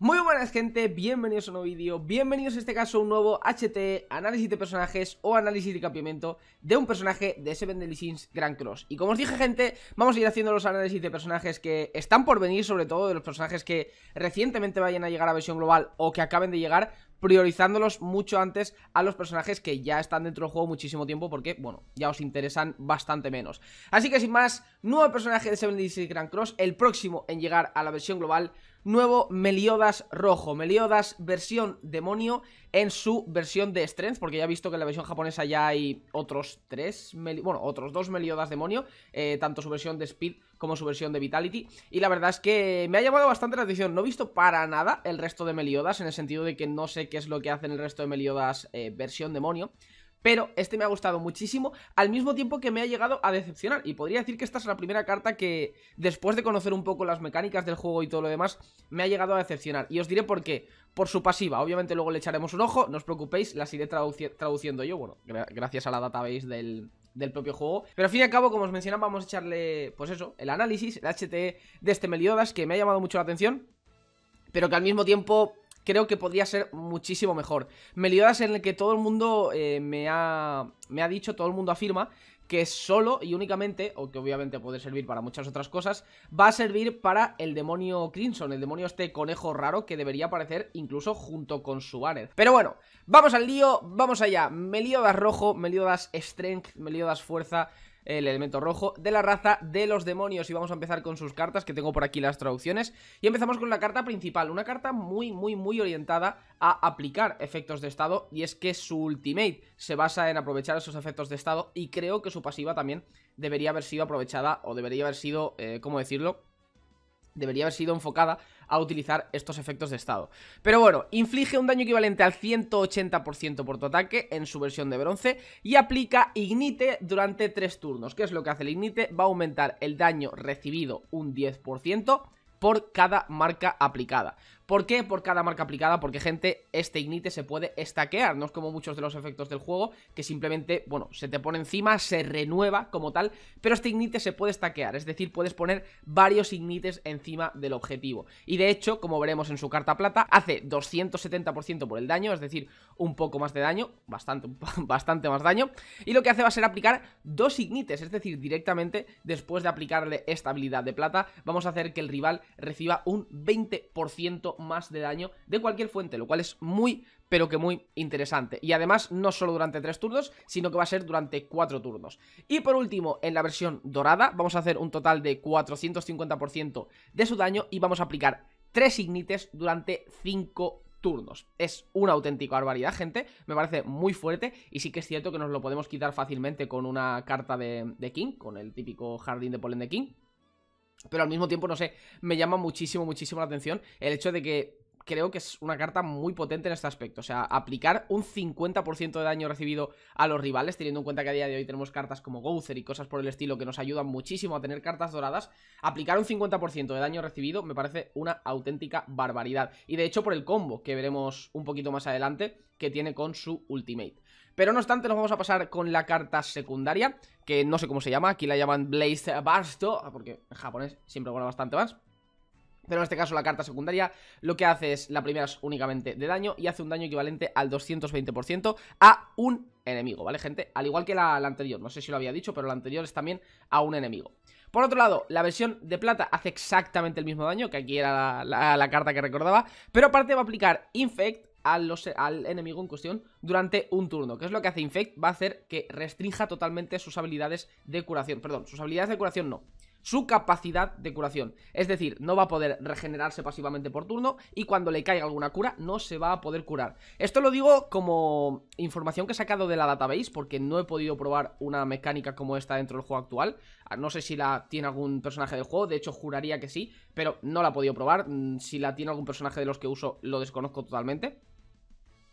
Muy buenas gente, bienvenidos a un nuevo vídeo, bienvenidos en este caso a un nuevo HT, análisis de personajes o análisis de cambiamiento de un personaje de Seven Deadly Sins Grand Cross Y como os dije gente, vamos a ir haciendo los análisis de personajes que están por venir, sobre todo de los personajes que recientemente vayan a llegar a versión global o que acaben de llegar priorizándolos mucho antes a los personajes que ya están dentro del juego muchísimo tiempo porque, bueno, ya os interesan bastante menos. Así que sin más, nuevo personaje de Seven Sins Grand Cross, el próximo en llegar a la versión global nuevo Meliodas rojo, Meliodas versión demonio en su versión de Strength, porque ya he visto que en la versión japonesa ya hay otros tres, bueno, otros dos Meliodas demonio, eh, tanto su versión de Speed como su versión de Vitality, y la verdad es que me ha llamado bastante la atención, no he visto para nada el resto de Meliodas, en el sentido de que no sé qué es lo que hacen el resto de Meliodas eh, versión demonio, pero este me ha gustado muchísimo, al mismo tiempo que me ha llegado a decepcionar, y podría decir que esta es la primera carta que, después de conocer un poco las mecánicas del juego y todo lo demás, me ha llegado a decepcionar, y os diré por qué, por su pasiva, obviamente luego le echaremos un ojo, no os preocupéis, las iré traduciendo yo, bueno, gracias a la database del, del propio juego. Pero al fin y al cabo, como os mencionaba, vamos a echarle, pues eso, el análisis, el HTE de este Meliodas, que me ha llamado mucho la atención, pero que al mismo tiempo creo que podría ser muchísimo mejor. Meliodas en el que todo el mundo eh, me, ha, me ha dicho, todo el mundo afirma que solo y únicamente, o que obviamente puede servir para muchas otras cosas, va a servir para el demonio Crimson, el demonio este conejo raro que debería aparecer incluso junto con su banner. Pero bueno, vamos al lío, vamos allá. Meliodas rojo, Meliodas strength, Meliodas fuerza, el elemento rojo de la raza de los demonios. Y vamos a empezar con sus cartas, que tengo por aquí las traducciones. Y empezamos con la carta principal, una carta muy, muy, muy orientada a aplicar efectos de estado. Y es que su ultimate se basa en aprovechar esos efectos de estado. Y creo que su pasiva también debería haber sido aprovechada o debería haber sido, eh, ¿cómo decirlo? Debería haber sido enfocada a utilizar estos efectos de estado. Pero bueno, inflige un daño equivalente al 180% por tu ataque en su versión de bronce y aplica Ignite durante 3 turnos. ¿Qué es lo que hace el Ignite? Va a aumentar el daño recibido un 10% por cada marca aplicada. ¿Por qué? Por cada marca aplicada, porque gente, este ignite se puede estaquear, no es como muchos de los efectos del juego, que simplemente, bueno, se te pone encima, se renueva como tal, pero este ignite se puede estaquear, es decir, puedes poner varios ignites encima del objetivo. Y de hecho, como veremos en su carta plata, hace 270% por el daño, es decir, un poco más de daño, bastante, bastante más daño, y lo que hace va a ser aplicar dos ignites, es decir, directamente después de aplicarle esta habilidad de plata, vamos a hacer que el rival reciba un 20% más de daño de cualquier fuente, lo cual es muy, pero que muy interesante. Y además, no solo durante 3 turnos, sino que va a ser durante 4 turnos. Y por último, en la versión dorada, vamos a hacer un total de 450% de su daño y vamos a aplicar 3 ignites durante cinco turnos. Es una auténtica barbaridad, gente. Me parece muy fuerte. Y sí que es cierto que nos lo podemos quitar fácilmente con una carta de King, con el típico jardín de polen de King. Pero al mismo tiempo, no sé, me llama muchísimo, muchísimo la atención el hecho de que creo que es una carta muy potente en este aspecto. O sea, aplicar un 50% de daño recibido a los rivales, teniendo en cuenta que a día de hoy tenemos cartas como Gouther y cosas por el estilo que nos ayudan muchísimo a tener cartas doradas. Aplicar un 50% de daño recibido me parece una auténtica barbaridad. Y de hecho, por el combo que veremos un poquito más adelante, que tiene con su ultimate. Pero no obstante, nos vamos a pasar con la carta secundaria, que no sé cómo se llama, aquí la llaman Blaze Basto, ah, porque en japonés siempre vuela bastante más. Pero en este caso la carta secundaria lo que hace es, la primera es únicamente de daño y hace un daño equivalente al 220% a un enemigo, ¿vale gente? Al igual que la, anterior, no sé si lo había dicho, pero la anterior es también a un enemigo. Por otro lado, la versión de plata hace exactamente el mismo daño, que aquí era la carta que recordaba, pero aparte va a aplicar Infect al enemigo en cuestión durante un turno, que es lo que hace Infect, va a hacer que restrinja totalmente sus habilidades de curación, perdón, sus habilidades de curación no, su capacidad de curación. Es decir, no va a poder regenerarse pasivamente por turno y cuando le caiga alguna cura no se va a poder curar. Esto lo digo como información que he sacado de la database porque no he podido probar una mecánica como esta dentro del juego actual. Ah, no sé si la tiene algún personaje del juego, de hecho juraría que sí, pero no la he podido probar. Mm, si la tiene algún personaje de los que uso lo desconozco totalmente.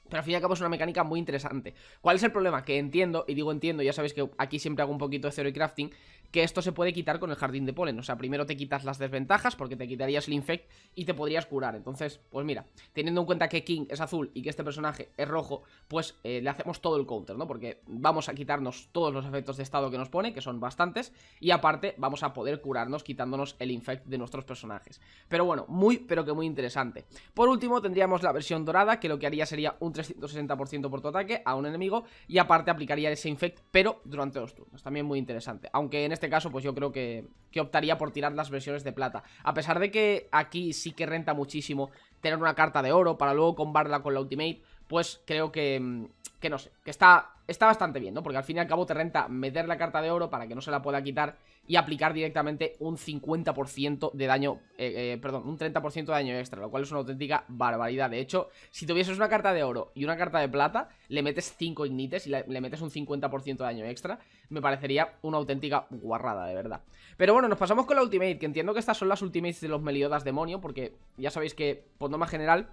Pero al fin y al cabo es una mecánica muy interesante. ¿Cuál es el problema? Que entiendo, y digo entiendo, ya sabéis que aquí siempre hago un poquito de zero y crafting, que esto se puede quitar con el jardín de polen. O sea, primero te quitas las desventajas porque te quitarías el infect y te podrías curar. Entonces, pues mira, teniendo en cuenta que King es azul y que este personaje es rojo, pues eh, le hacemos todo el counter, ¿no? Porque vamos a quitarnos todos los efectos de estado que nos pone, que son bastantes, y aparte vamos a poder curarnos quitándonos el infect de nuestros personajes. Pero bueno, muy, pero que muy interesante. Por último, tendríamos la versión dorada, que lo que haría sería un 360% por tu ataque a un enemigo, y aparte aplicaría ese infect, pero durante dos turnos. También muy interesante. Aunque en este este caso pues yo creo que, que optaría por tirar las versiones de plata. A pesar de que aquí sí que renta muchísimo tener una carta de oro para luego combarla con la ultimate pues creo que, mm, que no sé, que está, está bastante bien, ¿no? Porque al fin y al cabo te renta meter la carta de oro para que no se la pueda quitar y aplicar directamente un 50% de daño, eh, eh, perdón, un 30% de daño extra, lo cual es una auténtica barbaridad. De hecho, si tuvieses una carta de oro y una carta de plata, le metes 5 ignites y le, metes un 50% de daño extra, me parecería una auténtica guarrada, de verdad. Pero bueno, nos pasamos con la ultimate, que entiendo que estas son las ultimates de los Meliodas demonio, porque ya sabéis que, por más general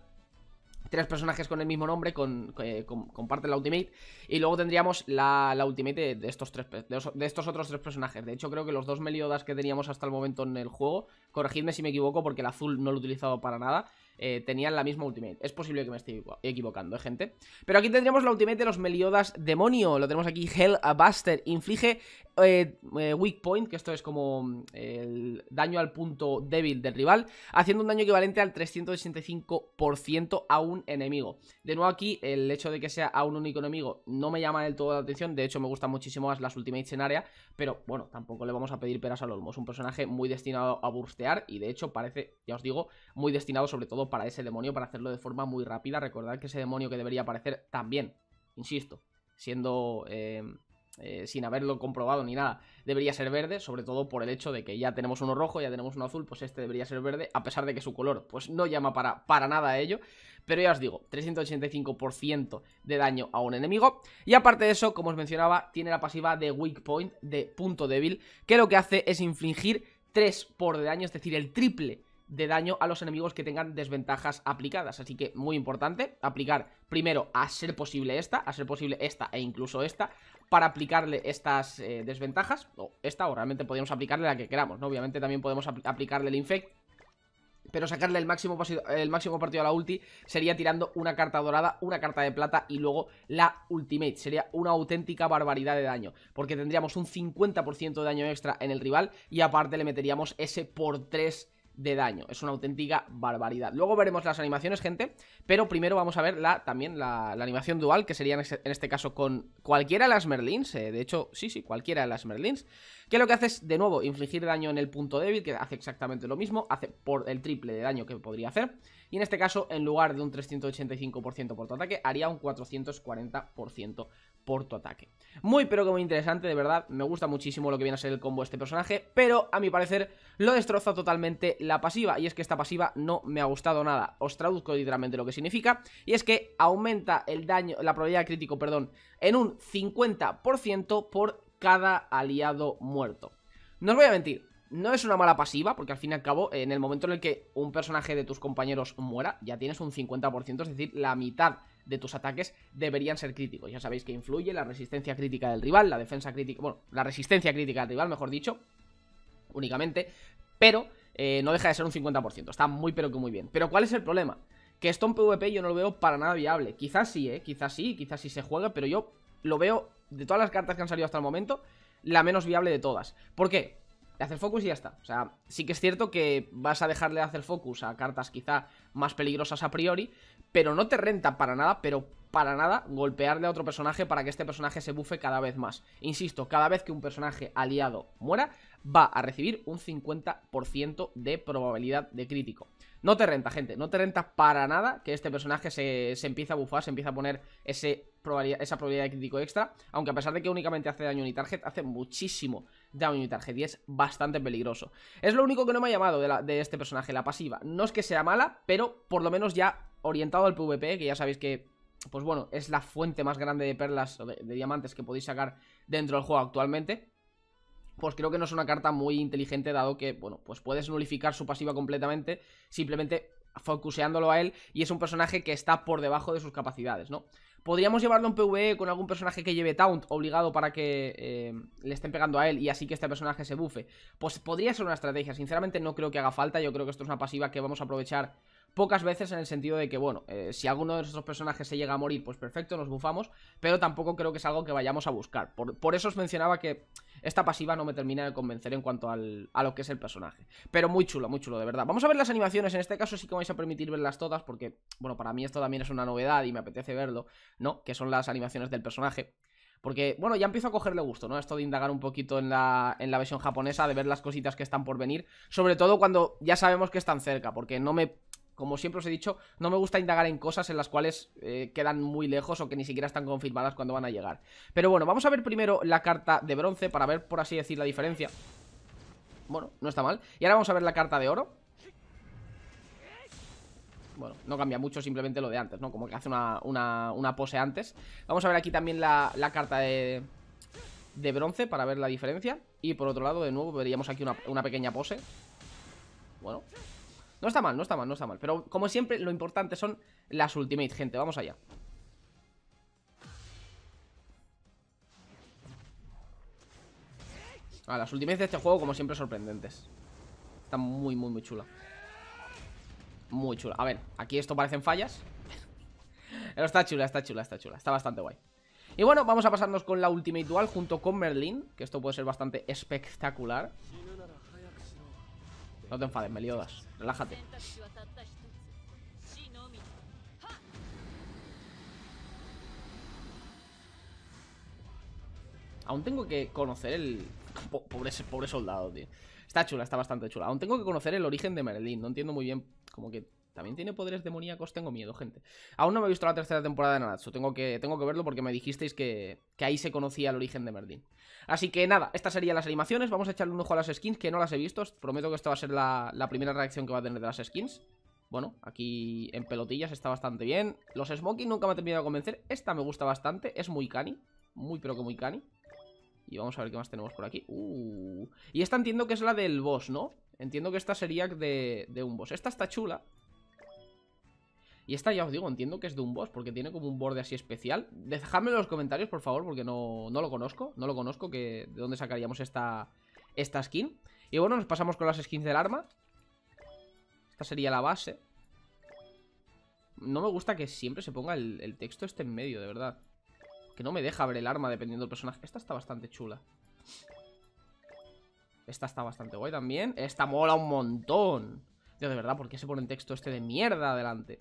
tres personajes con el mismo nombre con, eh, comparten la ultimate. Y luego tendríamos la, ultimate de, estos tres, de, estos otros tres personajes. De hecho, creo que los dos Meliodas que teníamos hasta el momento en el juego, corregidme si me equivoco porque el azul no lo he utilizado para nada. Eh, tenían la misma ultimate. Es posible que me esté equivocando, ¿eh, gente? Pero aquí tendríamos la ultimate de los Meliodas Demonio. Lo tenemos aquí, Hell Buster. Inflige eh, eh, Weak Point, que esto es como mm, el daño al punto débil del rival, haciendo un daño equivalente al 365% a un enemigo. De nuevo aquí, el hecho de que sea a un único enemigo no me llama del todo la atención. De hecho, me gustan muchísimo más las ultimates en área, pero bueno, tampoco le vamos a pedir peras al olmo. Es un personaje muy destinado a burstear y de hecho parece, ya os digo, muy destinado sobre todo para ese demonio para hacerlo de forma muy rápida. Recordad que ese demonio que debería aparecer también, insisto, siendo... Em, eh, sin haberlo comprobado ni nada, debería ser verde, sobre todo por el hecho de que ya tenemos uno rojo, ya tenemos uno azul, pues este debería ser verde, a pesar de que su color pues no llama para, para nada a ello, pero ya os digo, 385% de daño a un enemigo, y aparte de eso, como os mencionaba, tiene la pasiva de weak point, de punto débil, que lo que hace es infligir 3 por de daño, es decir, el triple de daño a los enemigos que tengan desventajas aplicadas. Así que muy importante aplicar primero a ser posible esta, a ser posible esta e incluso esta, para aplicarle estas eh, desventajas, o esta, o realmente podríamos aplicarle la que queramos, ¿no? Obviamente también podemos aplicarle el infect, pero sacarle el máximo, el máximo partido a la ulti sería tirando una carta dorada, una carta de plata y luego la ultimate. Sería una auténtica barbaridad de daño, porque tendríamos un 50% de daño extra en el rival y aparte le meteríamos ese por 3 de daño. Es una auténtica barbaridad. Luego veremos las animaciones, gente, pero primero vamos a ver la, también la, animación dual, que sería este, en este, caso con cualquiera de las Merlins, eh, de hecho, sí, sí, cualquiera de las Merlins, que lo que hace es, de nuevo, infligir daño en el punto débil, que hace exactamente lo mismo, hace por el triple de daño que podría hacer, y en este caso, en lugar de un 385% por tu ataque, haría un 440% por tu ataque. Muy pero que muy interesante, de verdad, me gusta muchísimo lo que viene a ser el combo este personaje, pero a mi parecer lo destroza totalmente la pasiva, y es que esta pasiva no me ha gustado nada. Os traduzco literalmente lo que significa, y es que aumenta el daño, la probabilidad crítico, perdón, en un 50% por cada aliado muerto. No os voy a mentir, no es una mala pasiva, porque al fin y al cabo, en el momento en el que un personaje de tus compañeros muera, ya tienes un 50%, es decir, la mitad de tus ataques deberían ser críticos. Ya sabéis que influye la resistencia crítica del rival, la defensa crítica, bueno, la resistencia crítica del rival, mejor dicho, únicamente, pero eh, no deja de ser un 50%, está muy pero que muy bien. Pero ¿cuál es el problema? Que esto en PvP yo no lo veo para nada viable. Quizás sí, ¿eh? Quizás sí, quizás sí se juega, pero yo lo veo, de todas las cartas que han salido hasta el momento, la menos viable de todas. ¿Por qué? le hace focus y ya está. O sea, sí que es cierto que vas a dejarle de hacer focus a cartas quizá más peligrosas a priori, pero no te renta para nada, pero para nada golpearle a otro personaje para que este personaje se bufe cada vez más. Insisto, cada vez que un personaje aliado muera, va a recibir un 50% de probabilidad de crítico. No te renta, gente, no te renta para nada que este personaje se, se empiece a bufar, se empiece a poner ese esa probabilidad de crítico extra, aunque a pesar de que únicamente hace daño y target, hace muchísimo daño y target y es bastante peligroso. Es lo único que no me ha llamado de, este personaje, la pasiva. No es que sea mala, pero por lo menos ya orientado al PvP, que ya sabéis que pues bueno, es la fuente más grande de perlas o de, diamantes que podéis sacar dentro del juego actualmente. Pues creo que no es una carta muy inteligente, dado que, bueno, pues puedes nulificar su pasiva completamente, simplemente focuseándolo a él, y es un personaje que está por debajo de sus capacidades, ¿no? Podríamos llevarlo un PvE con algún personaje que lleve Taunt obligado para que eh, le estén pegando a él y así que este personaje se bufe. Pues podría ser una estrategia, sinceramente no creo que haga falta, yo creo que esto es una pasiva que vamos a aprovechar pocas veces en el sentido de que, bueno, eh, si alguno de nuestros personajes se llega a morir, pues perfecto, nos bufamos, pero tampoco creo que es algo que vayamos a buscar. Por, eso os mencionaba que esta pasiva no me termina de convencer en cuanto al, a lo que es el personaje. Pero muy chulo, muy chulo, de verdad. Vamos a ver las animaciones, en este caso sí que vais a permitir verlas todas, porque, bueno, para mí esto también es una novedad y me apetece verlo, ¿no? Que son las animaciones del personaje. Porque, bueno, ya empiezo a cogerle gusto, ¿no? Esto de indagar un poquito en la, en la versión japonesa, de ver las cositas que están por venir. Sobre todo cuando ya sabemos que están cerca, porque no me como siempre os he dicho, no me gusta indagar en cosas en las cuales eh, quedan muy lejos o que ni siquiera están confirmadas cuando van a llegar. Pero bueno, vamos a ver primero la carta de bronce para ver, por así decir, la diferencia. Bueno, no está mal. Y ahora vamos a ver la carta de oro. Bueno, no cambia mucho, simplemente lo de antes, ¿no? Como que hace una, pose antes. Vamos a ver aquí también la, carta de, bronce para ver la diferencia. Y por otro lado, de nuevo, veríamos aquí una, una pequeña pose. Bueno, no está mal, no está mal, no está mal. Pero como siempre, lo importante son las ultimate, gente. Vamos allá. Ah, las ultimates de este juego, como siempre, sorprendentes. Está muy, muy, muy chula. Muy chula. A ver, aquí esto parecen fallas. Pero está chula, está chula, está chula. Está bastante guay. Y bueno, vamos a pasarnos con la Ultimate Dual junto con Merlin, que esto puede ser bastante espectacular. No te enfades, Meliodas. Relájate. Aún tengo que conocer el... Pobre, pobre soldado, tío. Está chula, está bastante chula. Aún tengo que conocer el origen de Merlin. No entiendo muy bien como que también tiene poderes demoníacos, tengo miedo, gente. Aún no me he visto la tercera temporada de Nanatsu, tengo que, tengo que verlo porque me dijisteis que, ahí se conocía el origen de Merlin. Así que nada, estas serían las animaciones, vamos a echarle un ojo a las skins, que no las he visto, prometo que esta va a ser la, primera reacción que va a tener de las skins. Bueno, aquí en pelotillas está bastante bien. Los Smoking nunca me ha terminado de convencer, esta me gusta bastante, es muy cani, muy pero que muy cani. Y vamos a ver qué más tenemos por aquí. Uh. Y esta entiendo que es la del boss, ¿no? Entiendo que esta sería de, de un boss. Esta está chula, y esta ya os digo, entiendo que es de un boss porque tiene como un borde así especial. Dejadme en los comentarios, por favor, porque no, lo conozco. No lo conozco, que de dónde sacaríamos esta, esta skin. Y bueno, nos pasamos con las skins del arma. Esta sería la base. No me gusta que siempre se ponga el, el texto este en medio, de verdad. Que no me deja ver el arma dependiendo del personaje. Esta está bastante chula. Esta está bastante guay también. Esta mola un montón. Yo de verdad, ¿por qué se pone en texto este de mierda adelante?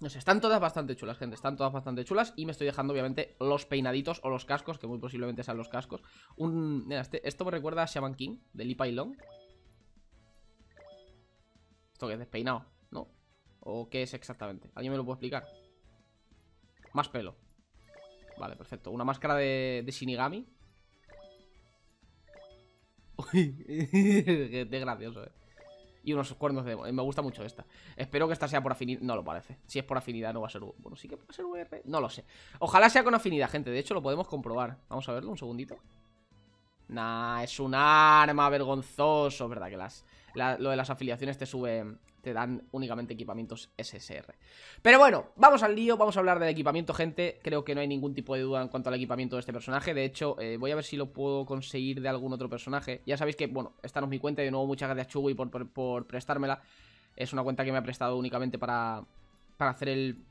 No sé, están todas bastante chulas, gente. Están todas bastante chulas. Y me estoy dejando, obviamente, los peinaditos o los cascos, que muy posiblemente sean los cascos. Un... Este, esto me recuerda a Shaman King, de Lipa y ¿Esto que es? ¿Despeinado? ¿No? ¿O qué es exactamente? ¿Alguien me lo puede explicar? Más pelo. Vale, perfecto. Una máscara de, de Shinigami. Uy, qué gracioso, eh y unos cuernos de eh, Me gusta mucho esta. Espero que esta sea por afinidad. No lo parece. Si es por afinidad, no va a ser. Bueno, sí que puede ser VR. No lo sé. Ojalá sea con afinidad, gente. De hecho, lo podemos comprobar. Vamos a verlo un segundito. Nah, es un arma vergonzoso. Verdad que las. lo de las afiliaciones te sube te dan únicamente equipamientos SSR. Pero bueno, vamos al lío, vamos a hablar del equipamiento, gente. Creo que no hay ningún tipo de duda en cuanto al equipamiento de este personaje. De hecho, eh, voy a ver si lo puedo conseguir de algún otro personaje. Ya sabéis que, bueno, esta no es mi cuenta. De nuevo, muchas gracias, a Chugui, por, por prestármela. Es una cuenta que me ha prestado únicamente para, hacer el,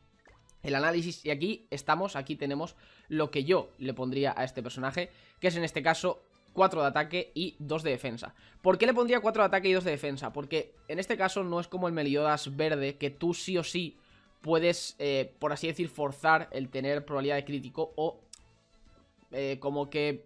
el análisis. Y aquí estamos, aquí tenemos lo que yo le pondría a este personaje, que es en este caso 4 de ataque y 2 de defensa. ¿Por qué le pondría 4 de ataque y 2 de defensa? Porque en este caso no es como el Meliodas verde, que tú sí o sí puedes, eh, por así decir, forzar el tener probabilidad de crítico o eh, como que,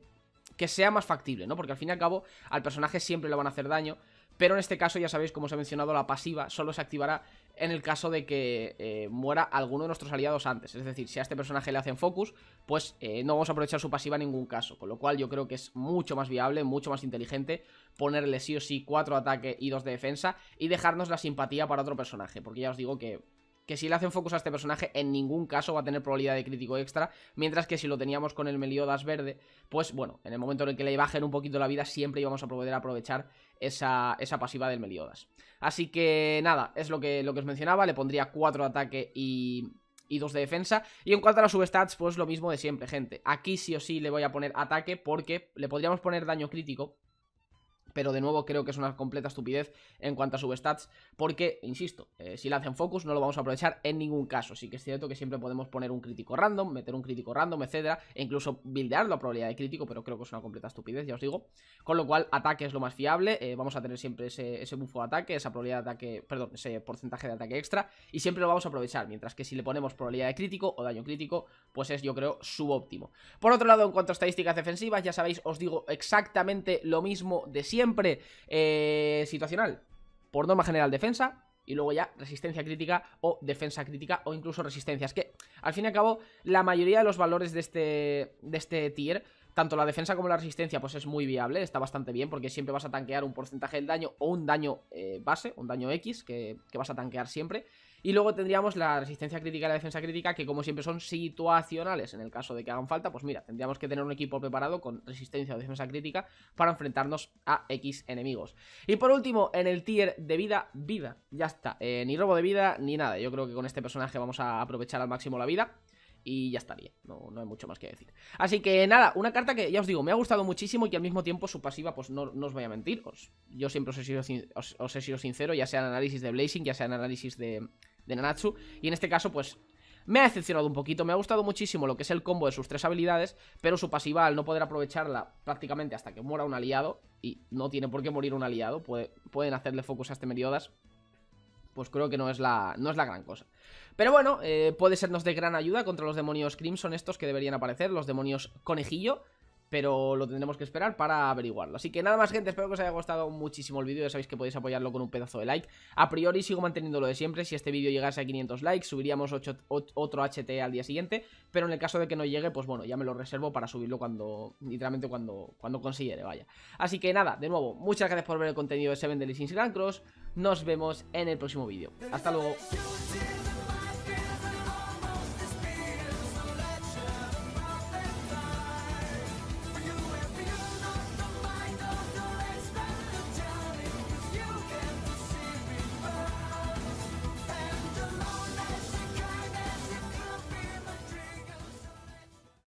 que sea más factible, ¿no? Porque al fin y al cabo al personaje siempre le van a hacer daño pero en este caso ya sabéis, como os he mencionado, la pasiva solo se activará en el caso de que eh, muera alguno de nuestros aliados antes. Es decir, si a este personaje le hacen focus, pues eh, no vamos a aprovechar su pasiva en ningún caso. Con lo cual yo creo que es mucho más viable, mucho más inteligente ponerle sí o sí 4 ataque y 2 de defensa y dejarnos la simpatía para otro personaje. Porque ya os digo que que si le hacen focus a este personaje en ningún caso va a tener probabilidad de crítico extra, mientras que si lo teníamos con el Meliodas verde, pues bueno, en el momento en el que le bajen un poquito la vida siempre íbamos a poder aprovechar esa, pasiva del Meliodas. Así que nada, es lo que, lo que os mencionaba, le pondría 4 de ataque y, y 2 de defensa. Y en cuanto a los substats, pues lo mismo de siempre, gente. Aquí sí o sí le voy a poner ataque porque le podríamos poner daño crítico, pero de nuevo creo que es una completa estupidez en cuanto a substats, porque, insisto, eh, si le hacen focus no lo vamos a aprovechar en ningún caso. Sí que es cierto que siempre podemos poner un crítico random, meter un crítico random, etcétera, e incluso buildear la probabilidad de crítico, pero creo que es una completa estupidez, ya os digo. Con lo cual, ataque es lo más fiable, eh, vamos a tener siempre ese, ese de ataque, esa probabilidad de ataque, perdón, ese porcentaje de ataque extra, y siempre lo vamos a aprovechar, mientras que si le ponemos probabilidad de crítico o daño crítico, pues es, yo creo, subóptimo. Por otro lado, en cuanto a estadísticas defensivas, ya sabéis, os digo exactamente lo mismo de siempre siempre eh, situacional, por norma general defensa, y luego ya resistencia crítica o defensa crítica o incluso resistencias. Que al fin y al cabo, la mayoría de los valores de este, de este tier tanto la defensa como la resistencia pues es muy viable, está bastante bien porque siempre vas a tanquear un porcentaje del daño o un daño eh, base, un daño X que, vas a tanquear siempre. Y luego tendríamos la resistencia crítica y la defensa crítica que como siempre son situacionales en el caso de que hagan falta, pues mira, tendríamos que tener un equipo preparado con resistencia o defensa crítica para enfrentarnos a X enemigos. Y por último, en el tier de vida, vida, ya está, eh, ni robo de vida ni nada, yo creo que con este personaje vamos a aprovechar al máximo la vida y ya estaría, no, no hay mucho más que decir. Así que nada, una carta que ya os digo, me ha gustado muchísimo y que al mismo tiempo su pasiva, pues no, os voy a mentir, yo siempre os he, sido, os, sido, sincero, ya sea en análisis de Blazing, ya sea en análisis de, Nanatsu, y en este caso pues me ha decepcionado un poquito, me ha gustado muchísimo lo que es el combo de sus tres habilidades, pero su pasiva al no poder aprovecharla prácticamente hasta que muera un aliado, y no tiene por qué morir un aliado, pueden hacerle focus a este Meriodas, pues creo que no es la, no es la gran cosa. Pero bueno, eh, puede sernos de gran ayuda contra los demonios Crimson estos que deberían aparecer, los demonios Conejillo. Pero lo tendremos que esperar para averiguarlo. Así que nada más, gente. Espero que os haya gustado muchísimo el vídeo. Ya sabéis que podéis apoyarlo con un pedazo de like. A priori sigo manteniendo lo de siempre. Si este vídeo llegase a 500 likes, subiríamos otro HT al día siguiente. Pero en el caso de que no llegue, pues bueno, ya me lo reservo para subirlo cuando, literalmente cuando, cuando vaya. Así que nada, de nuevo, muchas gracias por ver el contenido de Seven Deadly Sins Cross. Nos vemos en el próximo vídeo. Hasta luego.